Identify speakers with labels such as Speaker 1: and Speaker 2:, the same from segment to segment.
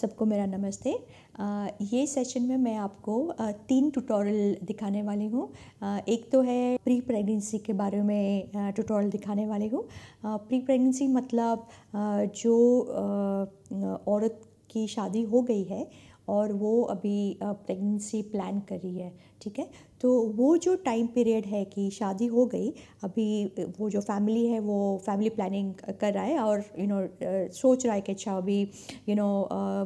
Speaker 1: सबको मेरा नमस्ते ये सेशन में मैं आपको तीन ट्यूटोरियल दिखाने वाली हूँ एक तो है प्री प्रेगनेंसी के बारे में ट्यूटोरियल दिखाने वाली हूँ प्री प्रेगनेंसी मतलब जो औरत की शादी हो गई है और वो अभी प्रेगनेंसी प्लान कर रही है ठीक है तो वो जो टाइम पीरियड है कि शादी हो गई अभी वो जो फैमिली है वो फैमिली प्लानिंग कर रहा है और यू you नो know, सोच रहा है कि अच्छा अभी you know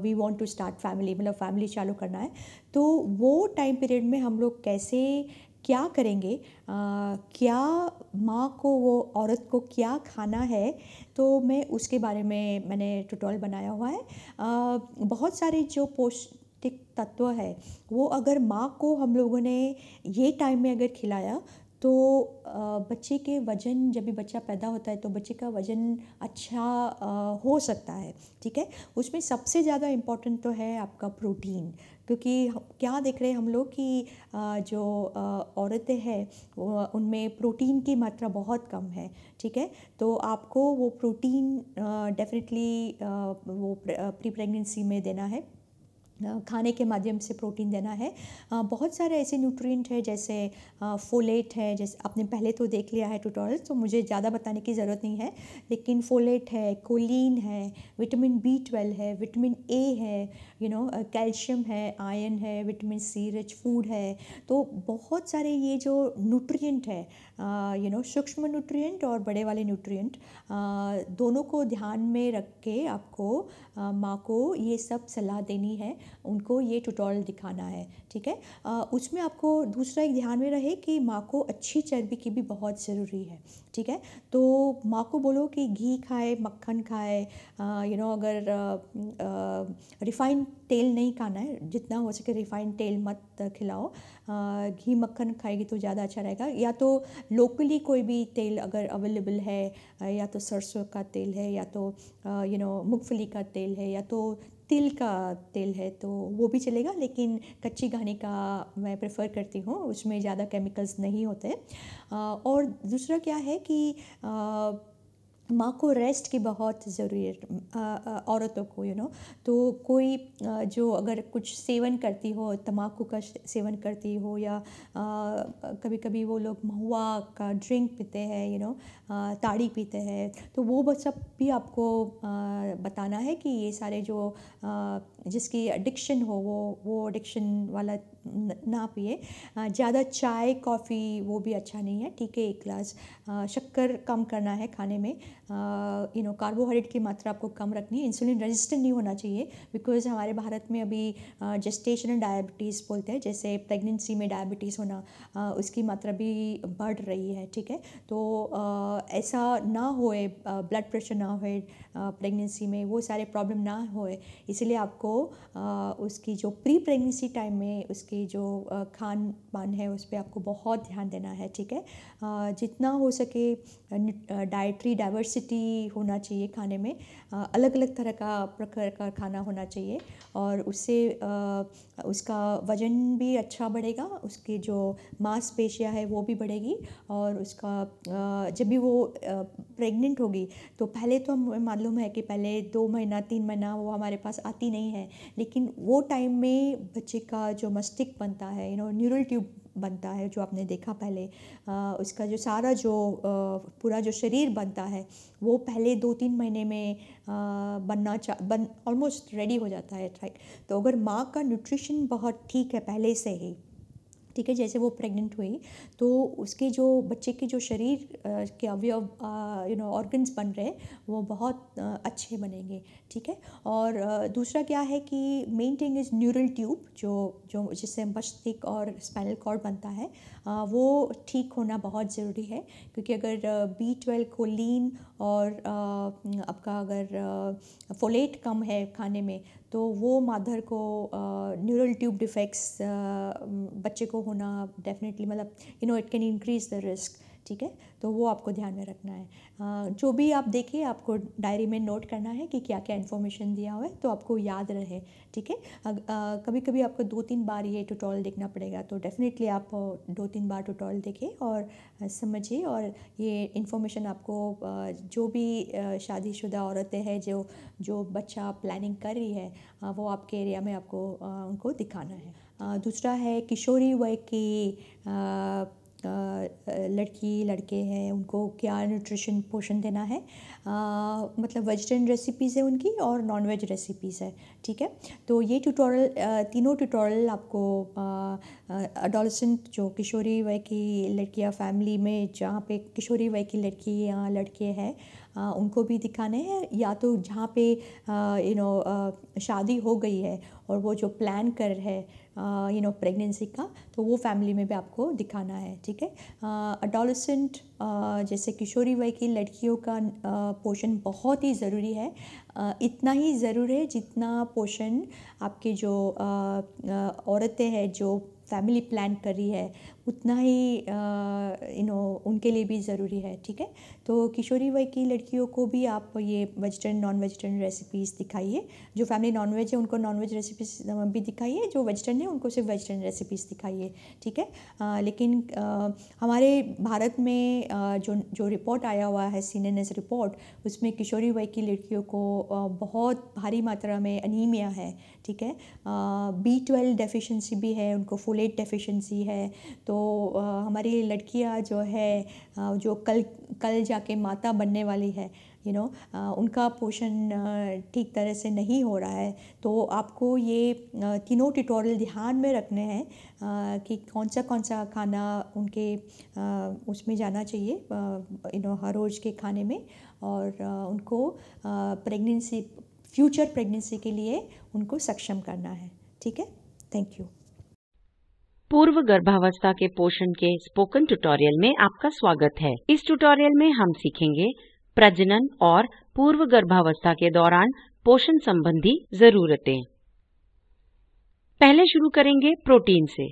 Speaker 1: we want to start family मतलब फैमिली चालू करना है तो वो टाइम पीरियड में हम लोग कैसे क्या करेंगे आ, क्या माँ को वो औरत को क्या खाना है तो मैं उसके बारे में मैंने ट्यूटोरियल बनाया हुआ है आ, बहुत सारे जो पोस्ट पौष्टिक तत्व है वो अगर माँ को हम लोगों ने ये टाइम में अगर खिलाया तो बच्चे के वज़न जब भी बच्चा पैदा होता है तो बच्चे का वज़न अच्छा हो सकता है ठीक है उसमें सबसे ज़्यादा इम्पोर्टेंट तो है आपका प्रोटीन क्योंकि क्या देख रहे हैं हम लोग कि जो औरतें हैं उनमें प्रोटीन की मात्रा बहुत कम है ठीक है तो आपको वो प्रोटीन डेफिनेटली वो प्री प्रेगनेंसी में देना है खाने के माध्यम से प्रोटीन देना है बहुत सारे ऐसे न्यूट्रिएंट है जैसे फोलेट है जैसे आपने पहले तो देख लिया है ट्यूटोरियल तो मुझे ज़्यादा बताने की ज़रूरत नहीं है लेकिन फोलेट है कोलिन है विटामिन बी ट्वेल्व है विटामिन ए है यू नो कैल्शियम है आयन है विटामिन सी रिच फूड है तो बहुत सारे ये जो न्यूट्रिएंट है यू नो सूक्ष्म न्यूट्रिएंट और बड़े वाले न्यूट्रिएंट दोनों को ध्यान में रख के आपको माँ को ये सब सलाह देनी है उनको ये ट्यूटोरियल दिखाना है ठीक है उसमें आपको दूसरा एक ध्यान में रहे कि माँ को अच्छी चर्बी की भी बहुत ज़रूरी है ठीक है तो माँ को बोलो कि घी खाए मक्खन खाए यू नो अगर रिफाइंड तेल नहीं खाना है जितना हो सके रिफाइंड तेल मत खिलाओ घी मक्खन खाएगी तो ज़्यादा अच्छा रहेगा या तो लोकली कोई भी तेल अगर अवेलेबल है या तो सरसों का तेल है या तो यू नो मूँगफली का तेल है या तो तिल का तेल है तो वो भी चलेगा लेकिन कच्ची घाने का मैं प्रेफर करती हूँ उसमें ज़्यादा केमिकल्स नहीं होते और दूसरा क्या है कि माँ को रेस्ट की बहुत ज़रूरत औरतों को यू नो तो कोई जो अगर कुछ सेवन करती हो तम्बाकू का सेवन करती हो या आ, कभी कभी वो लोग महुआ का ड्रिंक पीते हैं यू नो ताड़ी पीते हैं तो वो सब भी आपको आ, बताना है कि ये सारे जो आ, जिसकी एडिक्शन हो वो वो एडिक्शन वाला ना पिए ज़्यादा चाय कॉफ़ी वो भी अच्छा नहीं है ठीक है एक ग्लास शक्कर कम करना है खाने में यू नो कार्बोहाइड्रेट की मात्रा आपको कम रखनी है इंसुलिन रेजिस्टेंट नहीं होना चाहिए बिकॉज हमारे भारत में अभी जेस्टेशनल डायबिटीज़ बोलते हैं जैसे प्रेगनेंसी में डायबिटीज़ होना uh, उसकी मात्रा भी बढ़ रही है ठीक है तो uh, ऐसा ना होए ब्लड प्रेशर ना होए प्रेगनेंसी में वो सारे प्रॉब्लम ना होए इसलिए आपको उसकी जो प्री प्रेगनेंसी टाइम में उसकी जो खान पान है उस पर आपको बहुत ध्यान देना है ठीक है जितना हो सके डाइट्री डाइवर्सिटी डाइवर्सिटी होना चाहिए खाने में अलग अलग तरह का प्रकार का खाना होना चाहिए और उससे उसका वज़न भी अच्छा बढ़ेगा उसकी जो मांसपेशियाँ है वो भी बढ़ेगी और उसका जब भी वो प्रेग्नेंट होगी तो पहले तो हम मालूम है कि पहले दो महीना तीन महीना वो हमारे पास आती नहीं है लेकिन वो टाइम में बच्चे का जो मस्तिष्क बनता है यू नो न्यूरल ट्यूब बनता है जो आपने देखा पहले उसका जो सारा जो पूरा जो शरीर बनता है वो पहले दो तीन महीने में बनना चा बन ऑलमोस्ट रेडी हो जाता है राइट तो अगर माँ का न्यूट्रिशन बहुत ठीक है पहले से ही ठीक है जैसे वो प्रेग्नेंट हुई तो उसके जो बच्चे के जो शरीर के अवयव यू नो ऑर्गन्स बन रहे वो बहुत आ, अच्छे बनेंगे ठीक है और आ, दूसरा क्या है कि main thing is neural tube जो जो जिससे मस्तिष्क और स्पाइनल कॉर्ड बनता है आ, वो ठीक होना बहुत ज़रूरी है क्योंकि अगर बी ट्वेल्व कोलिन और आपका अगर फोलेट कम है खाने में तो वो मदर को न्यूरल ट्यूब डिफेक्ट्स बच्चे को होना डेफिनेटली मतलब you know it can increase the risk ठीक है तो वो आपको ध्यान में रखना है जो भी आप देखिए आपको डायरी में नोट करना है कि क्या क्या इन्फॉर्मेशन दिया हुआ है तो आपको याद रहे ठीक है कभी कभी आपको दो तीन बार ये ट्यूटोरियल देखना पड़ेगा तो डेफिनेटली आप दो तीन बार ट्यूटोरियल देखिए और समझिए और ये इन्फॉर्मेशन आपको जो भी शादीशुदा औरतें हैं जो जो बच्चा प्लानिंग कर रही है वो आपके एरिया में आपको उनको दिखाना है दूसरा है किशोरी वय की लड़की लड़के हैं उनको क्या न्यूट्रिशन पोषण देना है आ, मतलब वेजिटेरियन रेसिपीज़ है उनकी और नॉन वेज रेसिपीज़ है ठीक है तो ये ट्यूटोरियल तीनों ट्यूटोरियल आपको अडोलसेंट जो किशोरी वय की लड़कियाँ फैमिली में जहाँ पे किशोरी वय की लड़की या लड़के हैं उनको भी दिखाने हैं या तो जहाँ पे यू नो शादी हो गई है और वो जो प्लान कर रहे हैं यू नो प्रेगनेंसी का तो वो फैमिली में भी आपको दिखाना है ठीक है अडोलसेंट जैसे किशोरी वय की लड़कियों का पोषण बहुत ही ज़रूरी है इतना ही ज़रूर है जितना पोषण आपके जो औरतें हैं जो फैमिली प्लान कर रही है उतना ही यू नो उनके लिए भी ज़रूरी है ठीक है तो किशोरी वय की लड़कियों को भी आप ये वेजिटेरियन नॉन वेजिटेरियन रेसिपीज़ दिखाइए जो फैमिली नॉन वेज है उनको नॉन वेज रेसिपीज भी दिखाइए जो वेजिटेरियन है उनको सिर्फ वेजिटेरियन रेसिपीज़ दिखाइए ठीक है आ, लेकिन आ, हमारे भारत में आ, जो जो रिपोर्ट आया हुआ है सी रिपोर्ट उसमें किशोरी वय की लड़कियों को बहुत भारी मात्रा में अनीमिया है ठीक है बी ट्वेल्व डेफिशिएंसी भी है उनको फोलेट डेफिशिएंसी है तो तो हमारी लड़कियाँ जो है जो कल कल जाके माता बनने वाली है यू you नो know, उनका पोषण ठीक तरह से नहीं हो रहा है तो आपको ये तीनों ट्यूटोरियल ध्यान में रखने हैं कि कौन सा कौन सा खाना उनके उसमें जाना चाहिए यू नो हर रोज़ के खाने में और उनको प्रेगनेंसी फ्यूचर प्रेगनेंसी के लिए उनको सक्षम करना है ठीक है थैंक यू पूर्व
Speaker 2: गर्भावस्था के पोषण के स्पोकन ट्यूटोरियल में आपका स्वागत है इस ट्यूटोरियल में हम सीखेंगे प्रजनन और पूर्व गर्भावस्था के दौरान पोषण संबंधी जरूरतें पहले शुरू करेंगे प्रोटीन से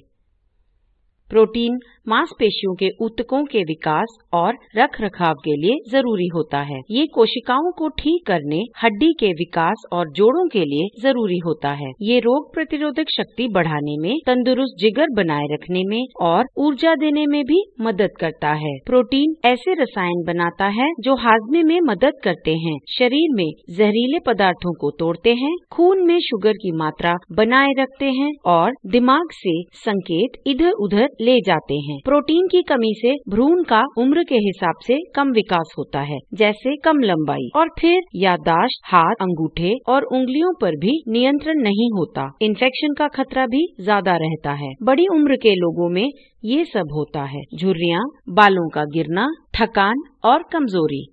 Speaker 2: प्रोटीन मांसपेशियों के ऊतकों के विकास और रख रखाव के लिए जरूरी होता है ये कोशिकाओं को ठीक करने हड्डी के विकास और जोड़ों के लिए जरूरी होता है ये रोग प्रतिरोधक शक्ति बढ़ाने में तंदुरुस्त जिगर बनाए रखने में और ऊर्जा देने में भी मदद करता है प्रोटीन ऐसे रसायन बनाता है जो हाजमे में मदद करते हैं शरीर में जहरीले पदार्थों को तोड़ते हैं खून में शुगर की मात्रा बनाए रखते हैं और दिमाग से संकेत इधर उधर ले जाते हैं हैं प्रोटीन की कमी से भ्रूण का उम्र के हिसाब से कम विकास होता है जैसे कम लंबाई और फिर यादाश्त हाथ अंगूठे और उंगलियों पर भी नियंत्रण नहीं होता इन्फेक्शन का खतरा भी ज्यादा रहता है बड़ी उम्र के लोगों में ये सब होता है झुर्रिया बालों का गिरना थकान और कमजोरी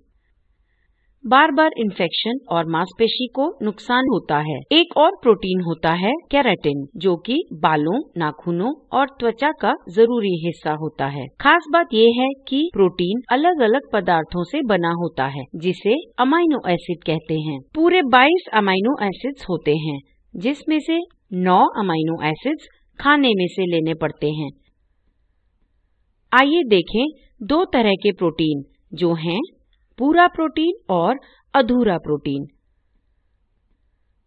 Speaker 2: बार बार इन्फेक्शन और मांसपेशी को नुकसान होता है एक और प्रोटीन होता है कैरेटिन जो कि बालों नाखूनों और त्वचा का जरूरी हिस्सा होता है खास बात यह है कि प्रोटीन अलग अलग पदार्थों से बना होता है जिसे अमाइनो एसिड कहते हैं पूरे 22 अमाइनो एसिड्स होते हैं जिसमें से 9 अमाइनो एसिड्स खाने में से लेने पड़ते हैं आइए देखें दो तरह के प्रोटीन जो हैं पूरा प्रोटीन और अधूरा प्रोटीन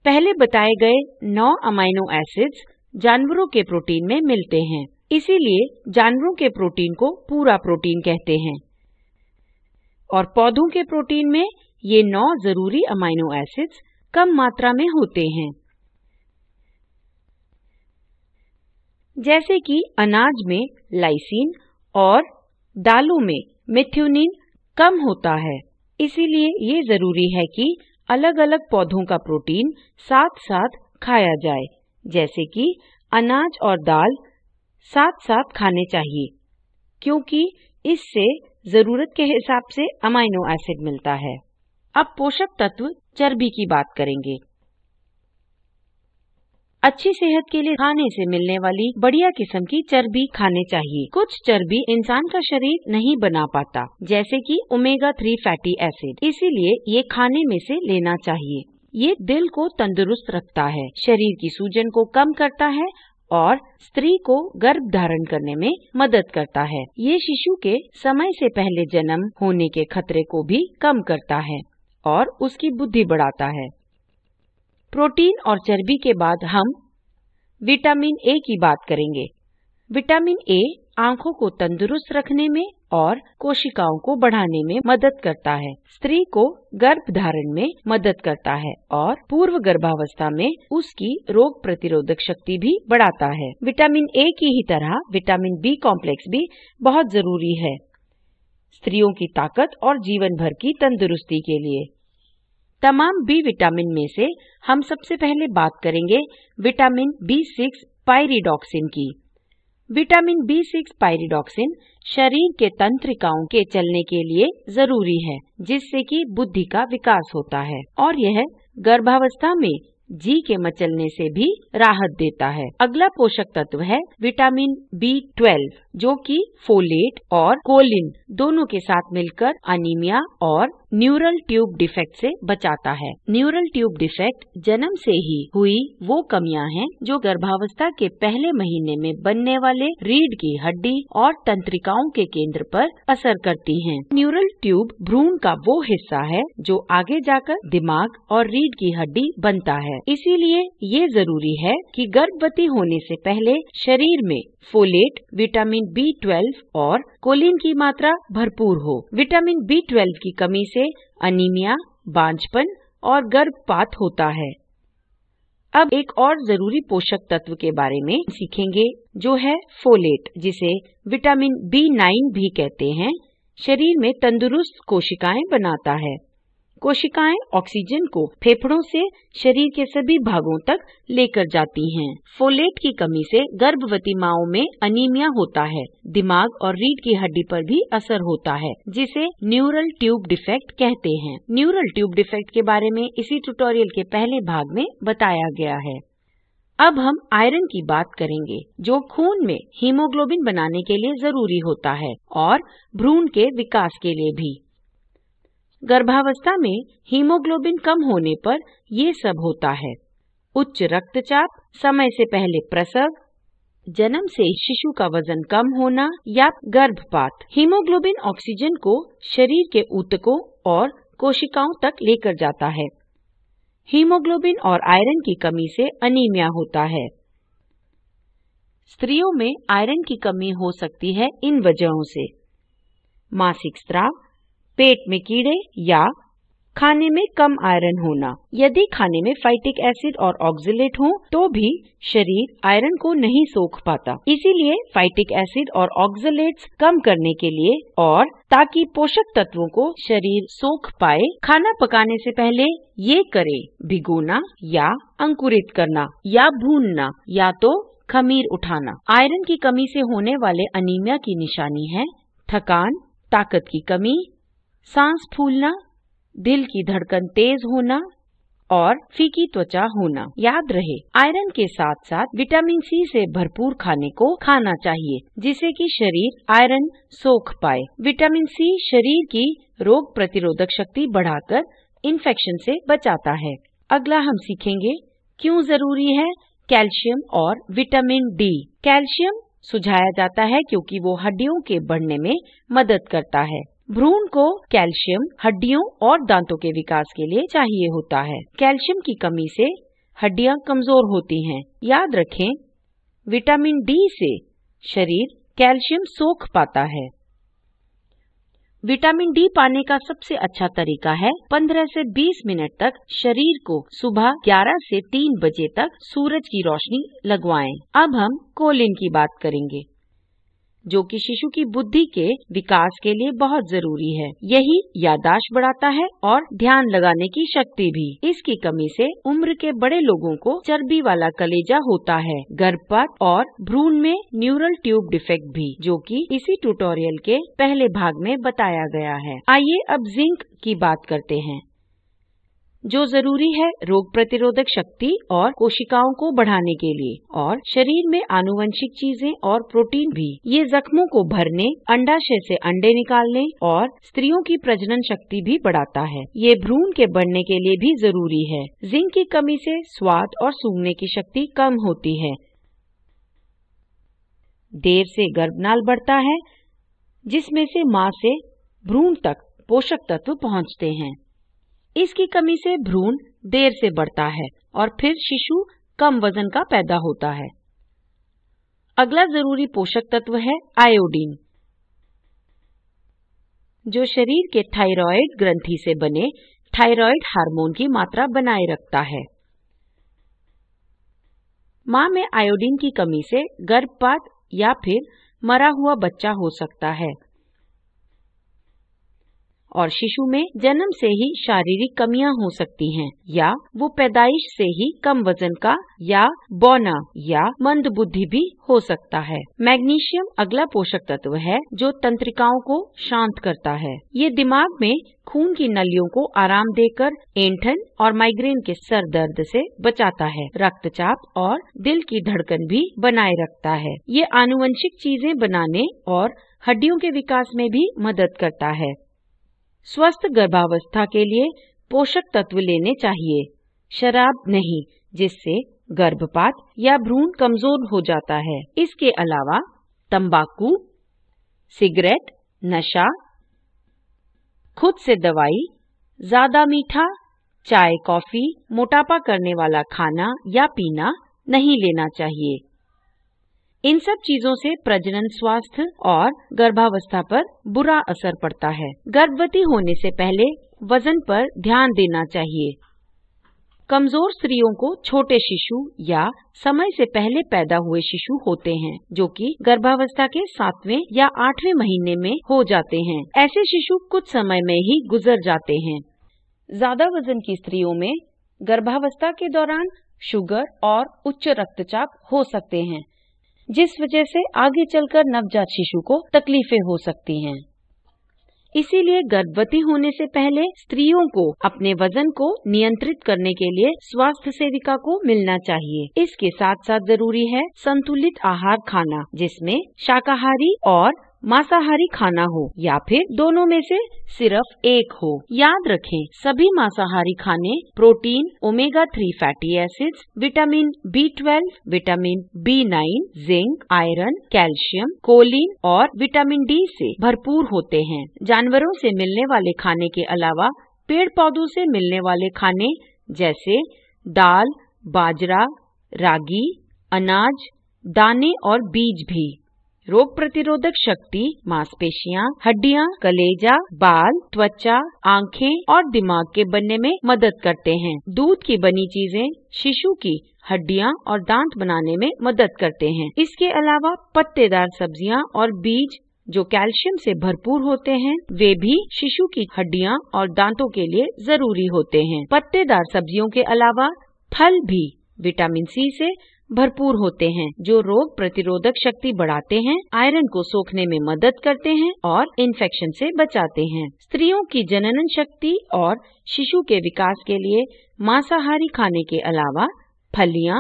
Speaker 2: पहले बताए गए नौ अमाइनो एसिड्स जानवरों के प्रोटीन में मिलते हैं इसीलिए जानवरों के प्रोटीन को पूरा प्रोटीन कहते हैं और पौधों के प्रोटीन में ये नौ जरूरी अमाइनो एसिड्स कम मात्रा में होते हैं जैसे कि अनाज में लाइसिन और दालों में मिथ्यूनिन कम होता है इसीलिए ये जरूरी है कि अलग अलग पौधों का प्रोटीन साथ साथ खाया जाए जैसे कि अनाज और दाल साथ साथ खाने चाहिए क्योंकि इससे जरूरत के हिसाब से अमाइनो एसिड मिलता है अब पोषक तत्व चर्बी की बात करेंगे अच्छी सेहत के लिए खाने से मिलने वाली बढ़िया किस्म की चर्बी खाने चाहिए कुछ चर्बी इंसान का शरीर नहीं बना पाता जैसे कि ओमेगा थ्री फैटी एसिड इसीलिए ये खाने में से लेना चाहिए ये दिल को तंदुरुस्त रखता है शरीर की सूजन को कम करता है और स्त्री को गर्भ धारण करने में मदद करता है ये शिशु के समय से पहले जन्म होने के खतरे को भी कम करता है और उसकी बुद्धि बढ़ाता है प्रोटीन और चर्बी के बाद हम विटामिन ए की बात करेंगे विटामिन ए आंखों को तंदुरुस्त रखने में और कोशिकाओं को बढ़ाने में मदद करता है स्त्री को गर्भ धारण में मदद करता है और पूर्व गर्भावस्था में उसकी रोग प्रतिरोधक शक्ति भी बढ़ाता है विटामिन ए की ही तरह विटामिन बी कॉम्प्लेक्स भी बहुत जरूरी है स्त्रियों की ताकत और जीवन भर की तंदुरुस्ती के लिए तमाम बी विटामिन में से हम सबसे पहले बात करेंगे विटामिन बी सिक्स पायरिडॉक्सिन की विटामिन बी सिक्स पायरिडॉक्सिन शरीर के तंत्रिकाओं के चलने के लिए जरूरी है जिससे कि बुद्धि का विकास होता है और यह गर्भावस्था में जी के मचलने से भी राहत देता है अगला पोषक तत्व है विटामिन बी ट्वेल्व जो कि फोलेट और कोलिन दोनों के साथ मिलकर अनिमिया और न्यूरल ट्यूब डिफेक्ट से बचाता है न्यूरल ट्यूब डिफेक्ट जन्म से ही हुई वो कमियां हैं जो गर्भावस्था के पहले महीने में बनने वाले रीढ़ की हड्डी और तंत्रिकाओं के केंद्र पर असर करती हैं। न्यूरल ट्यूब भ्रूण का वो हिस्सा है जो आगे जाकर दिमाग और रीढ़ की हड्डी बनता है इसीलिए ये जरूरी है की गर्भवती होने ऐसी पहले शरीर में फोलेट विटामिन बी ट्वेल्व और कोलिन की मात्रा भरपूर हो विटामिन बी ट्वेल्व की कमी ऐसी से अनीमिया बांझपन और गर्भपात होता है अब एक और जरूरी पोषक तत्व के बारे में सीखेंगे जो है फोलेट जिसे विटामिन बी नाइन भी कहते हैं शरीर में तंदुरुस्त कोशिकाएं बनाता है कोशिकाएं ऑक्सीजन को फेफड़ों से शरीर के सभी भागों तक लेकर जाती हैं। फोलेट की कमी से गर्भवती माओ में अनीमिया होता है दिमाग और रीढ़ की हड्डी पर भी असर होता है जिसे न्यूरल ट्यूब डिफेक्ट कहते हैं न्यूरल ट्यूब डिफेक्ट के बारे में इसी ट्यूटोरियल के पहले भाग में बताया गया है अब हम आयरन की बात करेंगे जो खून में हीमोग्लोबिन बनाने के लिए जरूरी होता है और भ्रूण के विकास के लिए भी गर्भावस्था में हीमोग्लोबिन कम होने पर ये सब होता है उच्च रक्तचाप समय से पहले प्रसव जन्म से शिशु का वजन कम होना या गर्भपात हीमोग्लोबिन ऑक्सीजन को शरीर के ऊतकों और कोशिकाओं तक लेकर जाता है हीमोग्लोबिन और आयरन की कमी से अनीमिया होता है स्त्रियों में आयरन की कमी हो सकती है इन वजहों से मासिक स्त्राव पेट में कीड़े या खाने में कम आयरन होना यदि खाने में फाइटिक एसिड और ऑक्जिलेट हो तो भी शरीर आयरन को नहीं सोख पाता इसीलिए फाइटिक एसिड और ऑक्जिलेट्स कम करने के लिए और ताकि पोषक तत्वों को शरीर सोख पाए खाना पकाने से पहले ये करें भिगोना या अंकुरित करना या भूनना या तो खमीर उठाना आयरन की कमी से होने वाले अनिमिया की निशानी है थकान ताकत की कमी सांस फूलना दिल की धड़कन तेज होना और फीकी त्वचा होना याद रहे आयरन के साथ साथ विटामिन सी से भरपूर खाने को खाना चाहिए जिससे कि शरीर आयरन सोख पाए विटामिन सी शरीर की रोग प्रतिरोधक शक्ति बढ़ाकर इन्फेक्शन से बचाता है अगला हम सीखेंगे क्यों जरूरी है कैल्शियम और विटामिन डी कैल्शियम सुझाया जाता है क्योंकि वो हड्डियों के बढ़ने में मदद करता है भ्रूण को कैल्शियम हड्डियों और दांतों के विकास के लिए चाहिए होता है कैल्शियम की कमी से हड्डियां कमजोर होती हैं याद रखें विटामिन डी से शरीर कैल्शियम सोख पाता है विटामिन डी पाने का सबसे अच्छा तरीका है 15 से 20 मिनट तक शरीर को सुबह 11 से 3 बजे तक सूरज की रोशनी लगवाएं। अब हम कोलिन की बात करेंगे जो कि शिशु की बुद्धि के विकास के लिए बहुत जरूरी है यही यादाश्त बढ़ाता है और ध्यान लगाने की शक्ति भी इसकी कमी से उम्र के बड़े लोगों को चर्बी वाला कलेजा होता है गर्भपात और भ्रूण में न्यूरल ट्यूब डिफेक्ट भी जो कि इसी ट्यूटोरियल के पहले भाग में बताया गया है आइए अब जिंक की बात करते हैं जो जरूरी है रोग प्रतिरोधक शक्ति और कोशिकाओं को बढ़ाने के लिए और शरीर में आनुवंशिक चीजें और प्रोटीन भी ये जख्मों को भरने अंडाशय से अंडे निकालने और स्त्रियों की प्रजनन शक्ति भी बढ़ाता है ये भ्रूण के बढ़ने के लिए भी जरूरी है जिंक की कमी से स्वाद और सूंघने की शक्ति कम होती है देर से गर्भनाल बढ़ता है जिसमें से माँ से भ्रूण तक पोषक तत्व पहुँचते हैं इसकी कमी से भ्रूण देर से बढ़ता है और फिर शिशु कम वजन का पैदा होता है अगला जरूरी पोषक तत्व है आयोडीन जो शरीर के थायराइड ग्रंथि से बने थायराइड हार्मोन की मात्रा बनाए रखता है मां में आयोडीन की कमी से गर्भपात या फिर मरा हुआ बच्चा हो सकता है और शिशु में जन्म से ही शारीरिक कमियां हो सकती हैं या वो पैदाइश से ही कम वजन का या बौना या मंद बुद्धि भी हो सकता है मैग्नीशियम अगला पोषक तत्व है जो तंत्रिकाओं को शांत करता है ये दिमाग में खून की नलियों को आराम देकर एंठन और माइग्रेन के सर दर्द से बचाता है रक्तचाप और दिल की धड़कन भी बनाए रखता है ये आनुवंशिक चीजें बनाने और हड्डियों के विकास में भी मदद करता है स्वस्थ गर्भावस्था के लिए पोषक तत्व लेने चाहिए शराब नहीं जिससे गर्भपात या भ्रूण कमजोर हो जाता है इसके अलावा तंबाकू, सिगरेट नशा खुद से दवाई ज्यादा मीठा चाय कॉफी मोटापा करने वाला खाना या पीना नहीं लेना चाहिए इन सब चीजों से प्रजनन स्वास्थ्य और गर्भावस्था पर बुरा असर पड़ता है गर्भवती होने से पहले वजन पर ध्यान देना चाहिए कमजोर स्त्रियों को छोटे शिशु या समय से पहले पैदा हुए शिशु होते हैं जो कि गर्भावस्था के सातवें या आठवें महीने में हो जाते हैं ऐसे शिशु कुछ समय में ही गुजर जाते हैं ज्यादा वजन की स्त्रियों में गर्भावस्था के दौरान शुगर और उच्च रक्तचाप हो सकते हैं जिस वजह से आगे चलकर नवजात शिशु को तकलीफें हो सकती हैं। इसीलिए गर्भवती होने से पहले स्त्रियों को अपने वजन को नियंत्रित करने के लिए स्वास्थ्य सेविका को मिलना चाहिए इसके साथ साथ जरूरी है संतुलित आहार खाना जिसमें शाकाहारी और मांसाहारी खाना हो या फिर दोनों में से सिर्फ एक हो याद रखें सभी मांसाहारी खाने protein omega three fatty acid vitamin B twelve vitamin B nine zinc iron calcium choline और विटामिन डी से भरपूर होते हैं जानवरों से मिलने वाले खाने के अलावा पेड़ पौधों से मिलने वाले खाने जैसे दाल बाजरा रागी अनाज दाने और बीज भी रोग प्रतिरोधक शक्ति मांसपेशियां, हड्डियां, कलेजा बाल त्वचा आंखें और दिमाग के बनने में मदद करते हैं दूध की बनी चीजें शिशु की हड्डियां और दांत बनाने में मदद करते हैं इसके अलावा पत्तेदार सब्जियां और बीज जो कैल्शियम से भरपूर होते हैं वे भी शिशु की हड्डियां और दांतों के लिए जरूरी होते हैं पत्तेदार सब्जियों के अलावा फल भी विटामिन सी से भरपूर होते हैं जो रोग प्रतिरोधक शक्ति बढ़ाते हैं आयरन को सोखने में मदद करते हैं और इन्फेक्शन से बचाते हैं स्त्रियों की जननन शक्ति और शिशु के विकास के लिए मांसाहारी खाने के अलावा फलियां,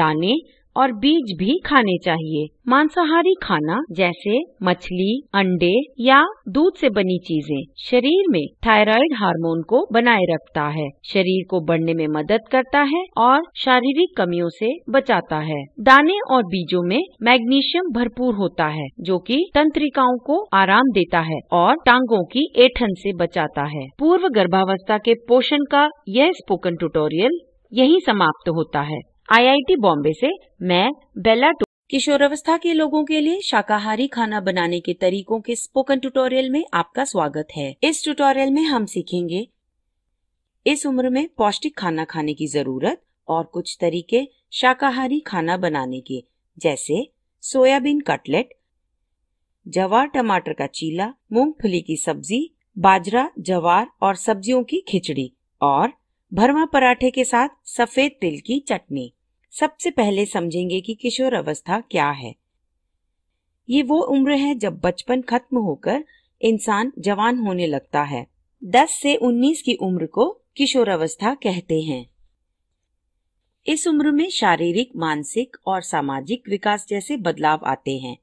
Speaker 2: दाने और बीज भी खाने चाहिए मांसाहारी खाना जैसे मछली अंडे या दूध से बनी चीजें शरीर में थायराइड हार्मोन को बनाए रखता है शरीर को बढ़ने में मदद करता है और शारीरिक कमियों से बचाता है दाने और बीजों में मैग्नीशियम भरपूर होता है जो कि तंत्रिकाओं को आराम देता है और टांगों की एठन से बचाता है पूर्व गर्भावस्था के पोषण का यह स्पोकन ट्यूटोरियल यही समाप्त होता है आईआईटी बॉम्बे से मैं बेला टू किशोरावस्था के लोगों के लिए शाकाहारी खाना बनाने के तरीकों के स्पोकन ट्यूटोरियल में आपका स्वागत है इस ट्यूटोरियल में हम सीखेंगे इस उम्र में पौष्टिक खाना खाने की जरूरत और कुछ तरीके शाकाहारी खाना बनाने के जैसे सोयाबीन कटलेट जवार टमाटर का चीला मूंगफली की सब्जी बाजरा जवार और सब्जियों की खिचड़ी और भरवा पराठे के साथ सफेद तिल की चटनी सबसे पहले समझेंगे कि किशोर अवस्था क्या है ये वो उम्र है जब बचपन खत्म होकर इंसान जवान होने लगता है 10 से 19 की उम्र को किशोर अवस्था कहते हैं इस उम्र में शारीरिक मानसिक और सामाजिक विकास जैसे बदलाव आते हैं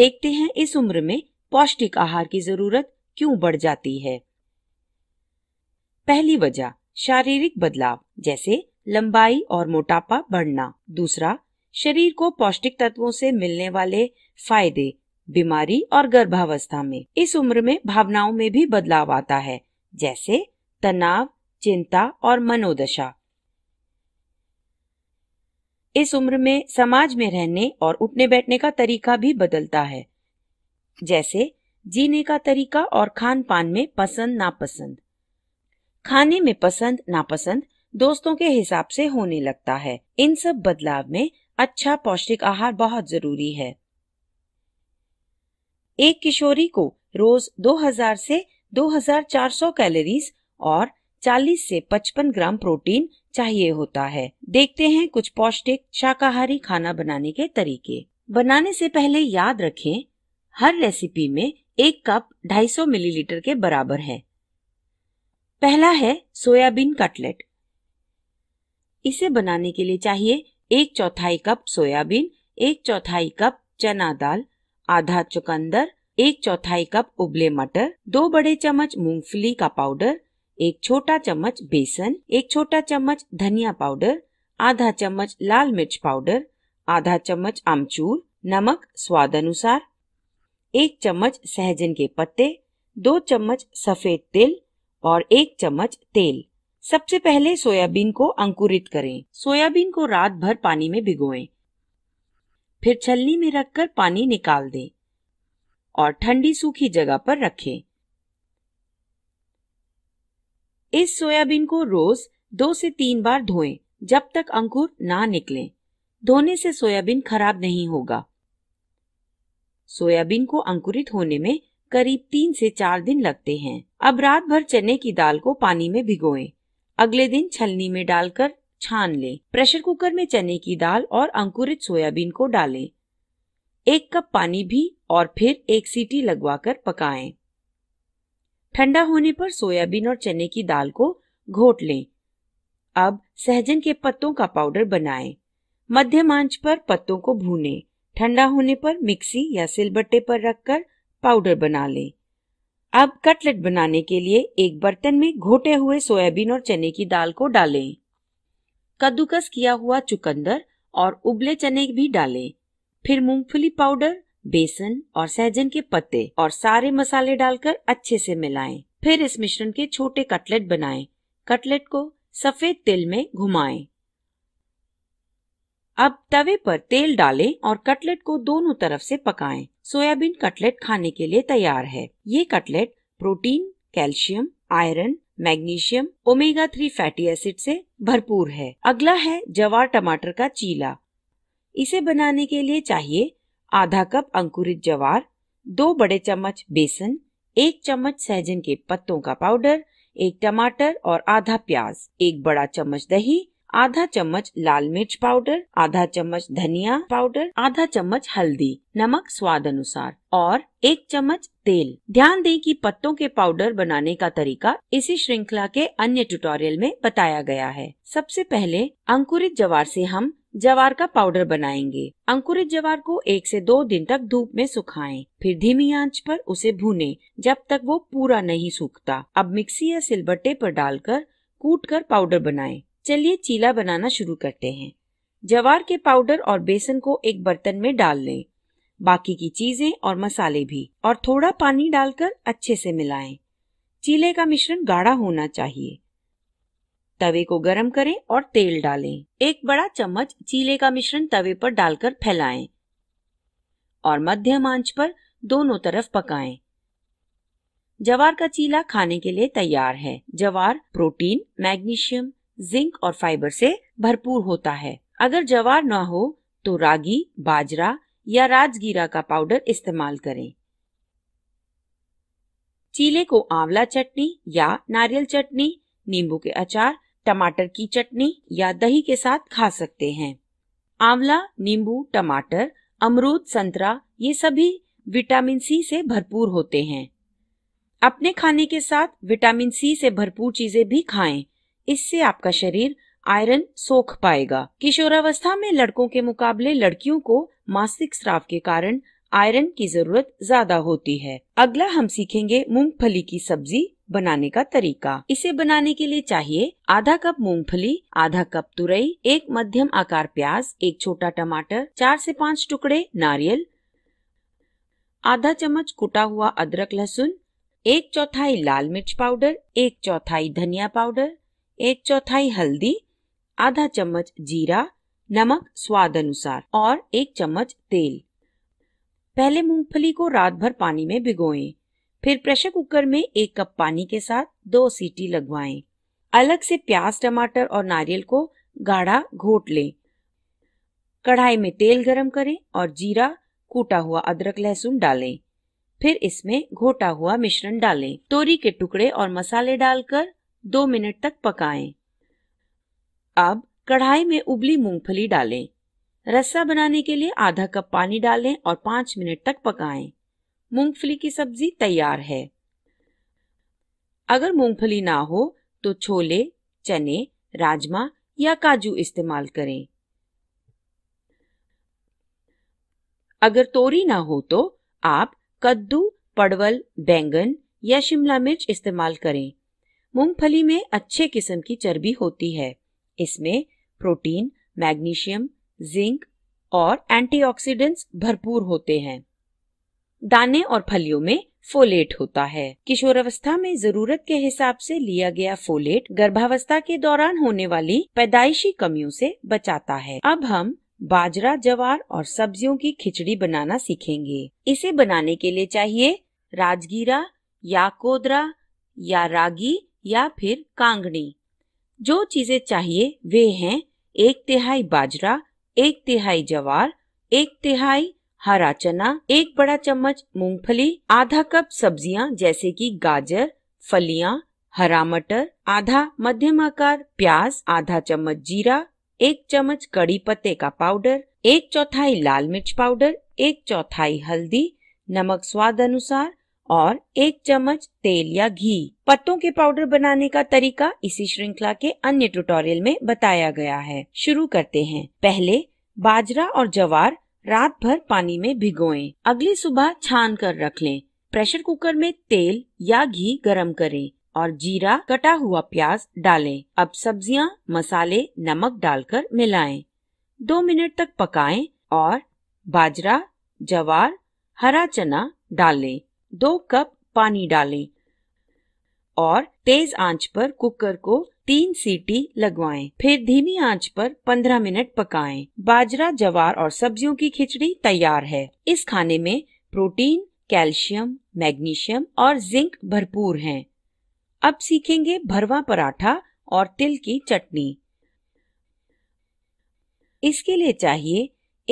Speaker 2: देखते हैं इस उम्र में पौष्टिक आहार की जरूरत क्यों बढ़ जाती है पहली वजह शारीरिक बदलाव जैसे लंबाई और मोटापा बढ़ना दूसरा शरीर को पौष्टिक तत्वों से मिलने वाले फायदे बीमारी और गर्भावस्था में इस उम्र में भावनाओं में भी बदलाव आता है जैसे तनाव चिंता और मनोदशा इस उम्र में समाज में रहने और उठने बैठने का तरीका भी बदलता है जैसे जीने का तरीका और खान पान में पसंद नापसंद खाने में पसंद नापसंद दोस्तों के हिसाब से होने लगता है इन सब बदलाव में अच्छा पौष्टिक आहार बहुत जरूरी है एक किशोरी को रोज 2000 से 2400 कैलोरीज और 40 से 55 ग्राम प्रोटीन चाहिए होता है देखते हैं कुछ पौष्टिक शाकाहारी खाना बनाने के तरीके बनाने से पहले याद रखें हर रेसिपी में एक कप 250 मिलीलीटर के बराबर है पहला है सोयाबीन कटलेट इसे बनाने के लिए चाहिए एक चौथाई कप सोयाबीन एक चौथाई कप चना दाल आधा चुकंदर एक चौथाई कप उबले मटर दो बड़े चम्मच मूंगफली का पाउडर एक छोटा चम्मच बेसन एक छोटा चम्मच धनिया पाउडर आधा चम्मच लाल मिर्च पाउडर आधा चम्मच आमचूर नमक स्वाद अनुसार एक चम्मच सहजन के पत्ते दो चम्मच सफेद तिल और एक चम्मच तेल सबसे पहले सोयाबीन को अंकुरित करें सोयाबीन को रात भर पानी में भिगोएं। फिर छलनी में रखकर पानी निकाल दें और ठंडी सूखी जगह पर रखें इस सोयाबीन को रोज दो से तीन बार धोएं जब तक अंकुर ना निकले धोने से सोयाबीन खराब नहीं होगा सोयाबीन को अंकुरित होने में करीब तीन से चार दिन लगते हैं अब रात भर चने की दाल को पानी में भिगोएं अगले दिन छलनी में डालकर छान लें प्रेशर कुकर में चने की दाल और अंकुरित सोयाबीन को डालें एक कप पानी भी और फिर एक सीटी लगवाकर पकाएं। ठंडा होने पर सोयाबीन और चने की दाल को घोट लें अब सहजन के पत्तों का पाउडर बनाएं। मध्यम आंच पर पत्तों को भूनें। ठंडा होने पर मिक्सी या सिलबट्टे पर रखकर पाउडर बना लें अब कटलेट बनाने के लिए एक बर्तन में घोटे हुए सोयाबीन और चने की दाल को डालें। कद्दूकस किया हुआ चुकंदर और उबले चने भी डालें। फिर मूंगफली पाउडर बेसन और सहजन के पत्ते और सारे मसाले डालकर अच्छे से मिलाएं। फिर इस मिश्रण के छोटे कटलेट बनाएं। कटलेट को सफेद तेल में घुमाएं। अब तवे पर तेल डालें और कटलेट को दोनों तरफ से पकाएं। सोयाबीन कटलेट खाने के लिए तैयार है ये cutlet protein calcium iron magnesium omega three fatty acid से भरपूर है अगला है जवार टमाटर का चीला इसे बनाने के लिए चाहिए आधा कप अंकुरित जवार दो बड़े चम्मच बेसन एक चम्मच सहजन के पत्तों का पाउडर एक टमाटर और आधा प्याज एक बड़ा चम्मच दही आधा चम्मच लाल मिर्च पाउडर आधा चम्मच धनिया पाउडर आधा चम्मच हल्दी नमक स्वाद अनुसार और एक चम्मच तेल ध्यान दें कि पत्तों के पाउडर बनाने का तरीका इसी श्रृंखला के अन्य ट्यूटोरियल में बताया गया है सबसे पहले अंकुरित जवार से हम जवार का पाउडर बनाएंगे अंकुरित जवार को एक से दो दिन तक धूप में सुखाएं, फिर धीमी आंच पर उसे भूने जब तक वो पूरा नहीं सूखता अब मिक्सी या सिलबट्टे पर डालकर कूट कर पाउडर बनाएं। चलिए चीला बनाना शुरू करते हैं जवार के पाउडर और बेसन को एक बर्तन में डाल लें बाकी की चीजें और मसाले भी और थोड़ा पानी डालकर अच्छे से मिलाएं। चीले का मिश्रण गाढ़ा होना चाहिए तवे को गरम करें और तेल डालें एक बड़ा चम्मच चीले का मिश्रण तवे पर डालकर फैलाएं और मध्यम आंच पर दोनों तरफ पकाएं। जवार का चीला खाने के लिए तैयार है जवार प्रोटीन मैग्नीशियम जिंक और फाइबर से भरपूर होता है अगर जवार न हो तो रागी बाजरा या राजगीरा का पाउडर इस्तेमाल करें चीले को आंवला चटनी या नारियल चटनी नींबू के अचार टमाटर की चटनी या दही के साथ खा सकते हैं आंवला नींबू टमाटर अमरूद संतरा ये सभी विटामिन सी से भरपूर होते हैं अपने खाने के साथ विटामिन सी से भरपूर चीजें भी खाएं इससे आपका शरीर आयरन सोख पाएगा किशोरावस्था में लड़कों के मुकाबले लड़कियों को मासिक स्राव के कारण आयरन की जरूरत ज्यादा होती है अगला हम सीखेंगे मूंगफली की सब्जी बनाने का तरीका इसे बनाने के लिए चाहिए आधा कप मूंगफली आधा कप तुरई एक मध्यम आकार प्याज एक छोटा टमाटर चार से पाँच टुकड़े नारियल आधा चम्मच कुटा हुआ अदरक लहसुन एक चौथाई लाल मिर्च पाउडर एक चौथाई धनिया पाउडर एक चौथाई हल्दी आधा चम्मच जीरा नमक स्वाद अनुसार और एक चम्मच तेल पहले मूंगफली को रात भर पानी में भिगोएं, फिर प्रेशर कुकर में एक कप पानी के साथ दो सीटी लगवाएं। अलग से प्याज टमाटर और नारियल को गाढ़ा घोट लें कढ़ाई में तेल गरम करें और जीरा कूटा हुआ अदरक लहसुन डालें फिर इसमें घोटा हुआ मिश्रण डालें तोरी के टुकड़े और मसाले डालकर दो मिनट तक पकाएं। अब कढ़ाई में उबली मूंगफली डालें रस्सा बनाने के लिए आधा कप पानी डालें और पाँच मिनट तक पकाएं। मूंगफली की सब्जी तैयार है अगर मूंगफली ना हो तो छोले चने राजमा या काजू इस्तेमाल करें अगर तोरी ना हो तो आप कद्दू पड़वल बैंगन या शिमला मिर्च इस्तेमाल करें मूंगफली में अच्छे किस्म की चर्बी होती है इसमें प्रोटीन मैग्नीशियम जिंक और एंटीऑक्सीडेंट्स भरपूर होते हैं दाने और फलियों में फोलेट होता है किशोरावस्था में जरूरत के हिसाब से लिया गया फोलेट गर्भावस्था के दौरान होने वाली पैदाइशी कमियों से बचाता है अब हम बाजरा जवार और सब्जियों की खिचड़ी बनाना सीखेंगे इसे बनाने के लिए चाहिए राजगीरा या कोदरा या रागी या फिर कांगनी जो चीजें चाहिए वे हैं एक तिहाई बाजरा एक तिहाई जवार एक तिहाई हरा चना एक बड़ा चम्मच मूंगफली आधा कप सब्जियां जैसे कि गाजर फलियां, हरा मटर आधा मध्यम आकार प्याज आधा चम्मच जीरा एक चम्मच कड़ी पत्ते का पाउडर एक चौथाई लाल मिर्च पाउडर एक चौथाई हल्दी नमक स्वाद अनुसार और एक चम्मच तेल या घी पत्तों के पाउडर बनाने का तरीका इसी श्रृंखला के अन्य ट्यूटोरियल में बताया गया है शुरू करते हैं पहले बाजरा और जवार रात भर पानी में भिगोएं। अगली सुबह छान कर रख लें प्रेशर कुकर में तेल या घी गरम करें और जीरा कटा हुआ प्याज डालें अब सब्जियां मसाले नमक डालकर मिलाएं। दो मिनट तक पकाएं और बाजरा जवार हरा चना डालें दो कप पानी डालें और तेज आंच पर कुकर को तीन सीटी लगवाएं, फिर धीमी आंच पर 15 मिनट पकाएं। बाजरा जवार और सब्जियों की खिचड़ी तैयार है इस खाने में प्रोटीन कैल्शियम मैग्नीशियम और जिंक भरपूर हैं। अब सीखेंगे भरवा पराठा और तिल की चटनी इसके लिए चाहिए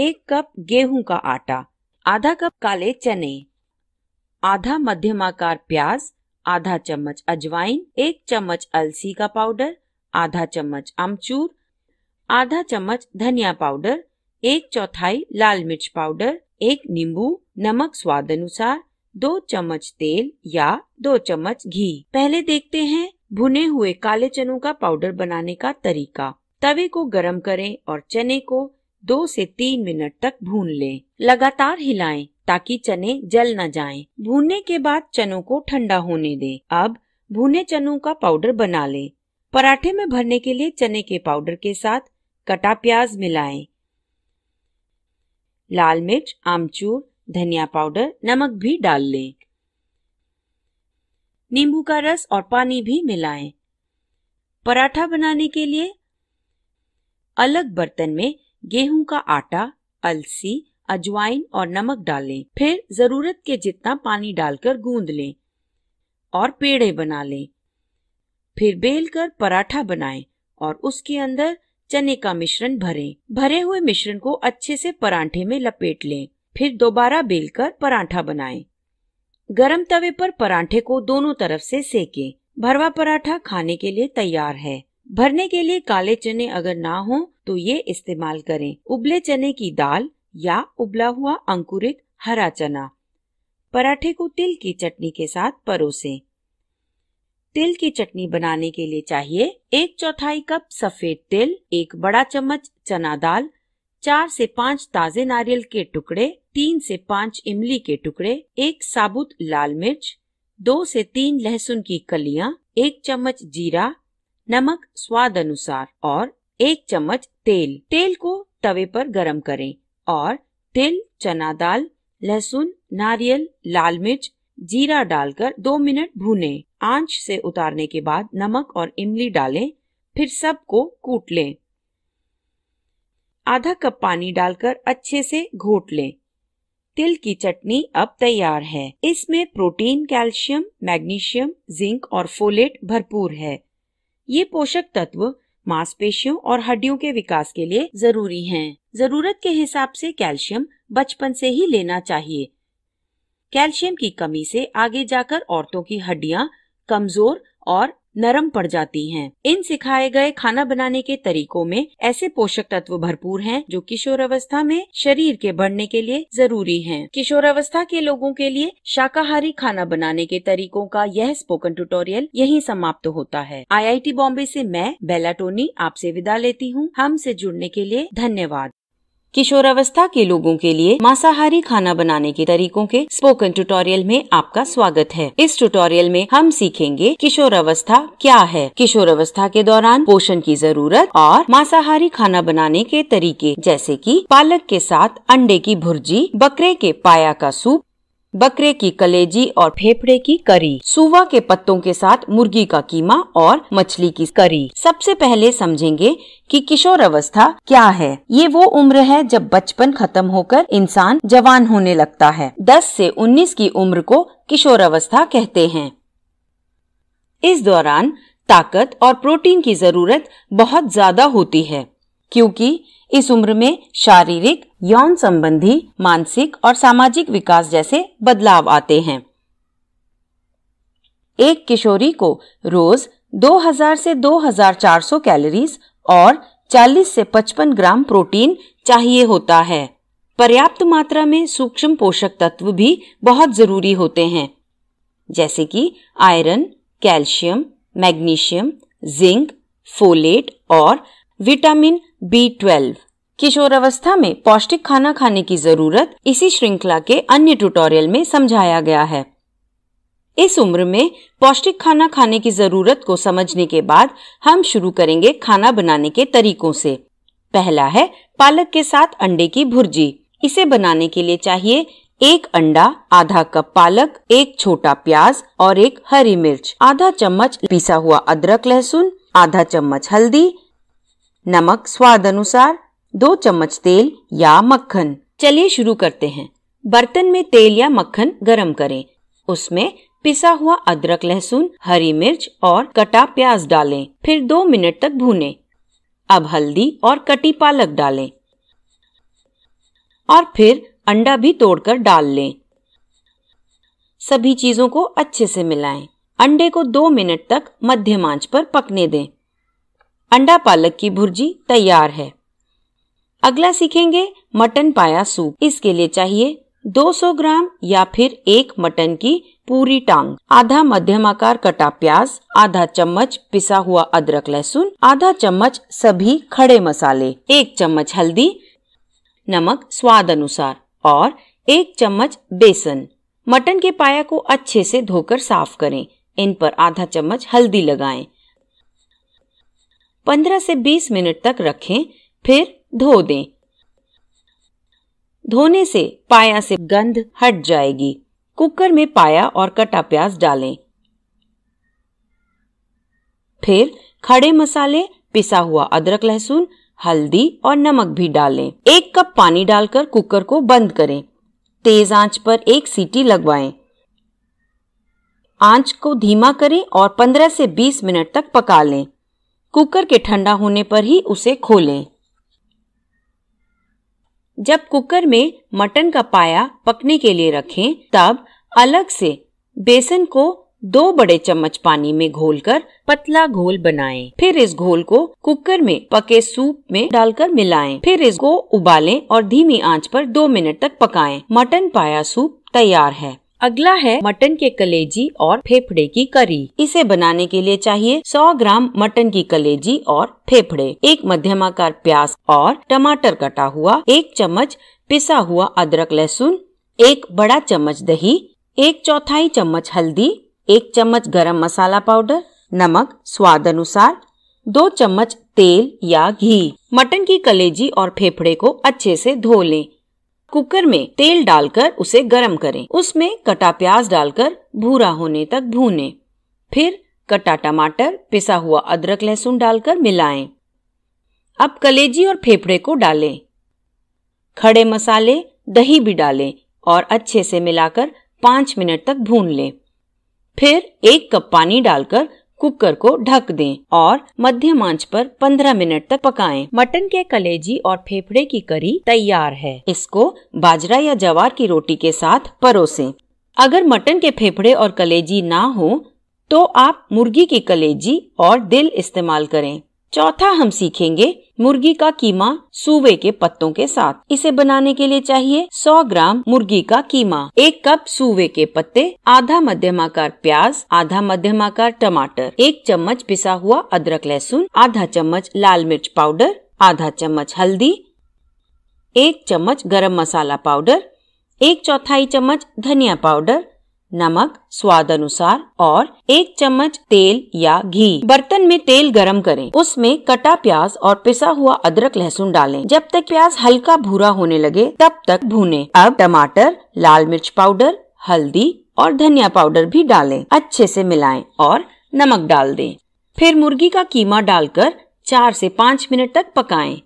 Speaker 2: एक कप गेहूं का आटा आधा कप काले चने आधा मध्यमाकार प्याज आधा चम्मच अजवाइन एक चम्मच अलसी का पाउडर आधा चम्मच अमचूर आधा चम्मच धनिया पाउडर एक चौथाई लाल मिर्च पाउडर एक नींबू नमक स्वाद अनुसार दो चम्मच तेल या दो चम्मच घी पहले देखते हैं भुने हुए काले चनों का पाउडर बनाने का तरीका तवे को गरम करें और चने को दो से तीन मिनट तक भून लें लगातार हिलाएं ताकि चने जल न जाएं। भूनने के बाद चनों को ठंडा होने दें। अब भुने चनों का पाउडर बना लें। पराठे में भरने के लिए चने के पाउडर के साथ कटा प्याज मिलाएं। लाल मिर्च आमचूर धनिया पाउडर नमक भी डाल लें नींबू का रस और पानी भी मिलाएं। पराठा बनाने के लिए अलग बर्तन में गेहूं का आटा अलसी अजवाइन और नमक लें फिर जरूरत के जितना पानी डालकर गूंद लें और पेड़े बना लें फिर बेलकर पराठा बनाएं और उसके अंदर चने का मिश्रण भरें भरे हुए मिश्रण को अच्छे से पराठे में लपेट लें फिर दोबारा बेलकर पराठा बनाएं गरम तवे पर पराठे को दोनों तरफ से सेकें भरवा पराठा खाने के लिए तैयार है भरने के लिए काले चने अगर ना हो तो ये इस्तेमाल करें उबले चने की दाल या उबला हुआ अंकुरित हरा चना पराठे को तिल की चटनी के साथ परोसें। तिल की चटनी बनाने के लिए चाहिए एक चौथाई कप सफेद तिल एक बड़ा चम्मच चना दाल चार से पाँच ताजे नारियल के टुकड़े तीन से पाँच इमली के टुकड़े एक साबुत लाल मिर्च दो से तीन लहसुन की कलियां, एक चम्मच जीरा नमक स्वाद अनुसार और एक चम्मच तेल तेल को तवे पर गरम करें और तिल चना दाल लहसुन नारियल लाल मिर्च जीरा डालकर दो मिनट भूने आंच से उतारने के बाद नमक और इमली डालें फिर सब को कूट लें आधा कप पानी डालकर अच्छे से घोट लें तिल की चटनी अब तैयार है इसमें प्रोटीन कैल्शियम मैग्नीशियम जिंक और फोलेट भरपूर है ये पोषक तत्व मांसपेशियों और हड्डियों के विकास के लिए जरूरी हैं। जरूरत के हिसाब से कैल्शियम बचपन से ही लेना चाहिए कैल्शियम की कमी से आगे जाकर औरतों की हड्डियां कमजोर और नरम पड़ जाती हैं। इन सिखाए गए खाना बनाने के तरीकों में ऐसे पोषक तत्व भरपूर हैं जो किशोरावस्था में शरीर के बढ़ने के लिए जरूरी हैं। किशोरावस्था के लोगों के लिए शाकाहारी खाना बनाने के तरीकों का यह स्पोकन ट्यूटोरियल यहीं समाप्त होता है आईआईटी बॉम्बे से मैं टोनी आपसे विदा लेती हूँ हमसे जुड़ने के लिए धन्यवाद किशोरावस्था के लोगों के लिए मांसाहारी खाना बनाने के तरीकों के स्पोकन ट्यूटोरियल में आपका स्वागत है इस ट्यूटोरियल में हम सीखेंगे किशोरावस्था क्या है किशोरावस्था के दौरान पोषण की जरूरत और मांसाहारी खाना बनाने के तरीके जैसे कि पालक के साथ अंडे की भुर्जी बकरे के पाया का सूप बकरे की कलेजी और फेफड़े की करी सुवा के पत्तों के साथ मुर्गी का कीमा और मछली की करी सबसे पहले समझेंगे कि किशोर अवस्था क्या है ये वो उम्र है जब बचपन खत्म होकर इंसान जवान होने लगता है 10 से 19 की उम्र को किशोर अवस्था कहते हैं इस दौरान ताकत और प्रोटीन की जरूरत बहुत ज्यादा होती है क्योंकि इस उम्र में शारीरिक यौन संबंधी मानसिक और सामाजिक विकास जैसे बदलाव आते हैं एक किशोरी को रोज 2000 से 2400 कैलोरीज और 40 से 55 ग्राम प्रोटीन चाहिए होता है पर्याप्त मात्रा में सूक्ष्म पोषक तत्व भी बहुत जरूरी होते हैं जैसे कि iron calcium magnesium zinc folate और विटामिन बी ट्वेल्व किशोर अवस्था में पौष्टिक खाना खाने की जरूरत इसी श्रृंखला के अन्य ट्यूटोरियल में समझाया गया है इस उम्र में पौष्टिक खाना खाने की जरूरत को समझने के बाद हम शुरू करेंगे खाना बनाने के तरीकों से पहला है पालक के साथ अंडे की भुर्जी इसे बनाने के लिए चाहिए एक अंडा आधा कप पालक एक छोटा प्याज और एक हरी मिर्च आधा चम्मच पिसा हुआ अदरक लहसुन आधा चम्मच हल्दी नमक स्वाद अनुसार दो चम्मच तेल या मक्खन चलिए शुरू करते हैं बर्तन में तेल या मक्खन गरम करें उसमें पिसा हुआ अदरक लहसुन हरी मिर्च और कटा प्याज डालें फिर दो मिनट तक भूनें। अब हल्दी और कटी पालक डालें और फिर अंडा भी तोड़कर डाल लें सभी चीजों को अच्छे से मिलाएं। अंडे को दो मिनट तक मध्यम आंच पर पकने दें अंडा पालक की भुर्जी तैयार है अगला सीखेंगे मटन पाया सूप इसके लिए चाहिए 200 ग्राम या फिर एक मटन की पूरी टांग आधा मध्यम आकार कटा प्याज आधा चम्मच पिसा हुआ अदरक लहसुन आधा चम्मच सभी खड़े मसाले एक चम्मच हल्दी नमक स्वाद अनुसार और एक चम्मच बेसन मटन के पाया को अच्छे से धोकर साफ करें इन पर आधा चम्मच हल्दी लगाएं 15 से 20 मिनट तक रखें फिर धो दें धोने से पाया से गंध हट जाएगी कुकर में पाया और कटा प्याज डालें फिर खड़े मसाले पिसा हुआ अदरक लहसुन हल्दी और नमक भी डालें एक कप पानी डालकर कुकर को बंद करें तेज आंच पर एक सीटी लगवाएं। आंच को धीमा करें और 15 से 20 मिनट तक पका लें कुकर के ठंडा होने पर ही उसे खोलें जब कुकर में मटन का पाया पकने के लिए रखें तब अलग से बेसन को दो बड़े चम्मच पानी में घोलकर पतला घोल बनाएं। फिर इस घोल को कुकर में पके सूप में डालकर मिलाएं। फिर इसको उबालें और धीमी आंच पर दो मिनट तक पकाएं। मटन पाया सूप तैयार है अगला है मटन के कलेजी और फेफड़े की करी इसे बनाने के लिए चाहिए 100 ग्राम मटन की कलेजी और फेफड़े एक मध्यम आकार प्याज और टमाटर कटा हुआ एक चम्मच पिसा हुआ अदरक लहसुन एक बड़ा चम्मच दही एक चौथाई चम्मच हल्दी एक चम्मच गरम मसाला पाउडर नमक स्वाद अनुसार दो चम्मच तेल या घी मटन की कलेजी और फेफड़े को अच्छे से धो लें कुकर में तेल डालकर उसे गर्म करें उसमें कटा प्याज डालकर भूरा होने तक भूने फिर कटा टमाटर पिसा हुआ अदरक लहसुन डालकर मिलाएं। अब कलेजी और फेफड़े को डालें खड़े मसाले दही भी डालें और अच्छे से मिलाकर पांच मिनट तक भून लें फिर एक कप पानी डालकर कुकर को ढक दें और मध्यम आंच पर 15 मिनट तक पकाएं। मटन के कलेजी और फेफड़े की करी तैयार है इसको बाजरा या जवार की रोटी के साथ परोसें। अगर मटन के फेफड़े और कलेजी ना हो तो आप मुर्गी की कलेजी और दिल इस्तेमाल करें चौथा हम सीखेंगे मुर्गी का कीमा सूबे के पत्तों के साथ इसे बनाने के लिए चाहिए 100 ग्राम मुर्गी का कीमा एक कप सूबे के पत्ते आधा मध्यम आकार प्याज आधा मध्यम आकार टमाटर एक चम्मच पिसा हुआ अदरक लहसुन आधा चम्मच लाल मिर्च पाउडर आधा चम्मच हल्दी एक चम्मच गरम मसाला पाउडर एक चौथाई चम्मच धनिया पाउडर नमक स्वाद अनुसार और एक चम्मच तेल या घी बर्तन में तेल गरम करें उसमें कटा प्याज और पिसा हुआ अदरक लहसुन डालें जब तक प्याज हल्का भूरा होने लगे तब तक भूने अब टमाटर लाल मिर्च पाउडर हल्दी और धनिया पाउडर भी डालें अच्छे से मिलाएं और नमक डाल दें फिर मुर्गी का कीमा डालकर चार से पाँच मिनट तक पकाएं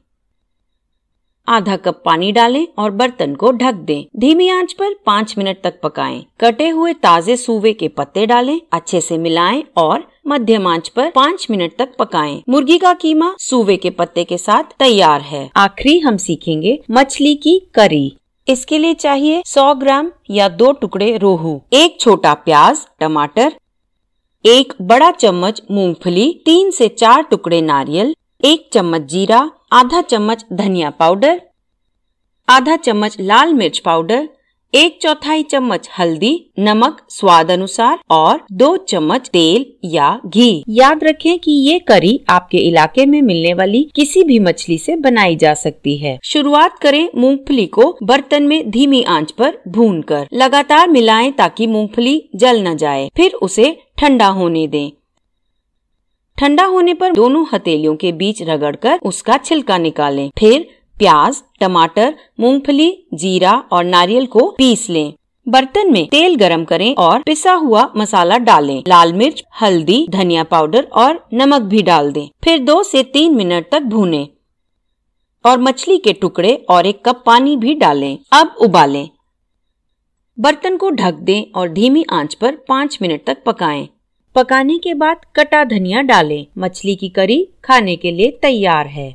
Speaker 2: आधा कप पानी डालें और बर्तन को ढक दें। धीमी आंच पर पाँच मिनट तक पकाएं। कटे हुए ताजे सूवे के पत्ते डालें, अच्छे से मिलाएं और मध्यम आंच पर पाँच मिनट तक पकाएं। मुर्गी का कीमा सूवे के पत्ते के साथ तैयार है आखिरी हम सीखेंगे मछली की करी इसके लिए चाहिए 100 ग्राम या दो टुकड़े रोहू एक छोटा प्याज टमाटर एक बड़ा चम्मच मूंगफली तीन से चार टुकड़े नारियल एक चम्मच जीरा आधा चम्मच धनिया पाउडर आधा चम्मच लाल मिर्च पाउडर एक चौथाई चम्मच हल्दी नमक स्वाद अनुसार और दो चम्मच तेल या घी याद रखें कि ये करी आपके इलाके में मिलने वाली किसी भी मछली से बनाई जा सकती है शुरुआत करें मूंगफली को बर्तन में धीमी आंच पर भून कर लगातार मिलाएं ताकि मूंगफली जल न जाए फिर उसे ठंडा होने दें ठंडा होने पर दोनों हथेलियों के बीच रगड़कर उसका छिलका निकालें। फिर प्याज टमाटर मूंगफली जीरा और नारियल को पीस लें बर्तन में तेल गरम करें और पिसा हुआ मसाला डालें लाल मिर्च हल्दी धनिया पाउडर और नमक भी डाल दें फिर दो से तीन मिनट तक भूनें और मछली के टुकड़े और एक कप पानी भी डालें अब उबालें बर्तन को ढक दें और धीमी आंच पर पाँच मिनट तक पकाएं पकाने के बाद कटा धनिया डालें मछली की करी खाने के लिए तैयार है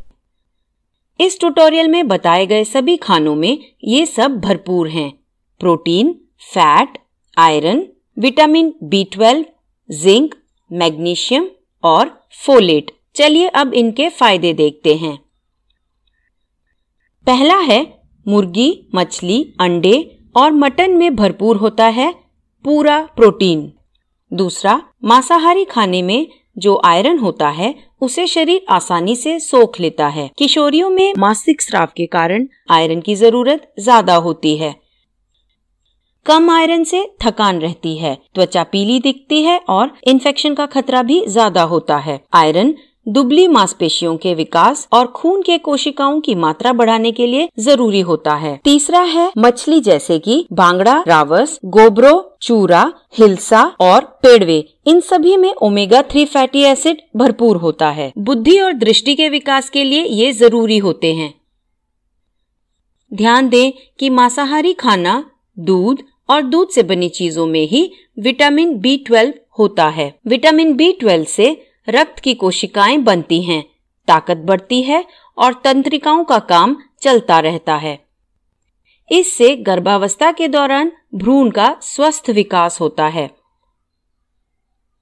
Speaker 2: इस ट्यूटोरियल में बताए गए सभी खानों में ये सब भरपूर हैं protein fat iron vitamin B twelve zinc magnesium और फोलेट चलिए अब इनके फायदे देखते हैं पहला है मुर्गी मछली अंडे और मटन में भरपूर होता है पूरा प्रोटीन दूसरा मांसाहारी खाने में जो आयरन होता है उसे शरीर आसानी से सोख लेता है किशोरियों में मासिक स्राव के कारण आयरन की जरूरत ज्यादा होती है कम आयरन से थकान रहती है त्वचा पीली दिखती है और इन्फेक्शन का खतरा भी ज्यादा होता है आयरन दुबली मांसपेशियों के विकास और खून के कोशिकाओं की मात्रा बढ़ाने के लिए जरूरी होता है तीसरा है मछली जैसे कि भांगड़ा रावस गोबरो चूरा हिलसा और पेड़वे इन सभी में ओमेगा थ्री फैटी एसिड भरपूर होता है बुद्धि और दृष्टि के विकास के लिए ये जरूरी होते हैं ध्यान दें कि मांसाहारी खाना दूध और दूध से बनी चीजों में ही विटामिन बी ट्वेल्व होता है विटामिन बी ट्वेल्व से रक्त की कोशिकाएं बनती हैं ताकत बढ़ती है और तंत्रिकाओं का काम चलता रहता है इससे गर्भावस्था के दौरान भ्रूण का स्वस्थ विकास होता है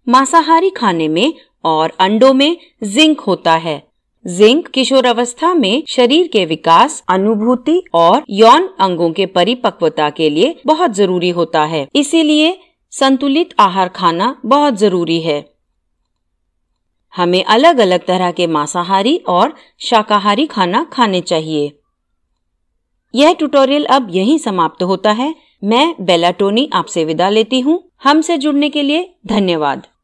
Speaker 2: मांसाहारी खाने में और अंडों में जिंक होता है जिंक किशोरावस्था में शरीर के विकास अनुभूति और यौन अंगों के परिपक्वता के लिए बहुत जरूरी होता है इसीलिए संतुलित आहार खाना बहुत जरूरी है हमें अलग अलग तरह के मांसाहारी और शाकाहारी खाना खाने चाहिए यह ट्यूटोरियल अब यहीं समाप्त होता है मैं बेलाटोनी आपसे विदा लेती हूँ हमसे जुड़ने के लिए धन्यवाद